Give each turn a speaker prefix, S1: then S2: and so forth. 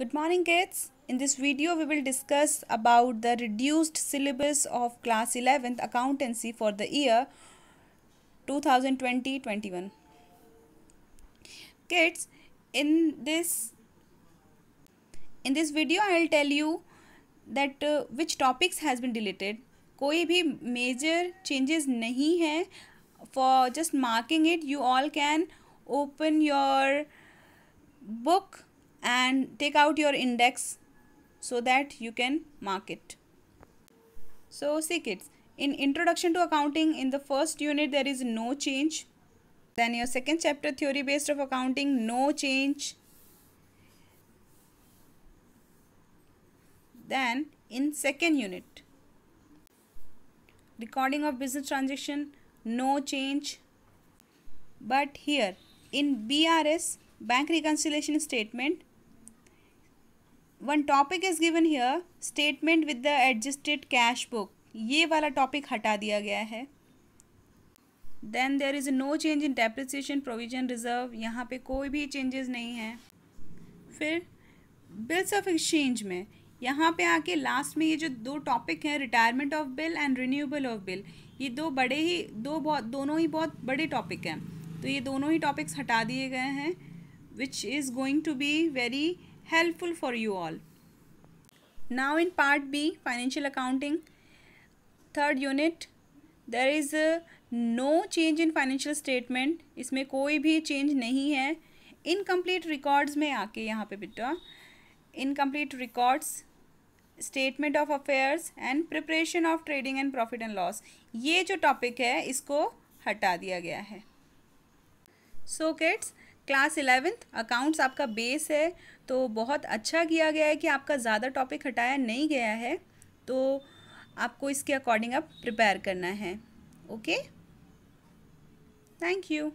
S1: Good morning kids. In this video we will discuss about the reduced syllabus of class 11th accountancy for the year 2020-21. Kids, in this in this video I will tell you that uh, which topics has been deleted. कोई भी major changes नहीं है for just marking it you all can open your book and take out your index so that you can mark it. So see kids, in Introduction to Accounting in the first unit there is no change. Then your second chapter theory based of accounting no change. Then in second unit recording of business transaction no change. But here in BRS bank reconciliation statement one topic is given here statement with the adjusted cash book ये वाला topic हटा दिया गया है then there is no change in depreciation provision reserve यहाँ पे कोई भी चेंजेस नहीं है फिर बिल्स ऑफ एक्सचेंज में यहाँ पे आके लास्ट में ये जो दो टॉपिक हैं retirement of bill and renewable of bill ये दो बड़े ही दो बहुत दोनों ही बहुत बड़े टॉपिक हैं तो ये दोनों ही टॉपिक्स हटा दिए गए हैं which is going to be very helpful for you all. Now in part B, financial accounting, third unit, there is a no change in financial statement. isme koi bhi change nahi hai incomplete records mein aake yahan pe बेटा incomplete records statement of affairs and preparation of trading and profit and loss ye jo topic hai isko hata diya gaya hai so kids okay, class eleventh accounts आपका base है तो बहुत अच्छा किया गया है कि आपका ज़्यादा टॉपिक हटाया नहीं गया है तो आपको इसके अकॉर्डिंग आप प्रिपेयर करना है ओके थैंक यू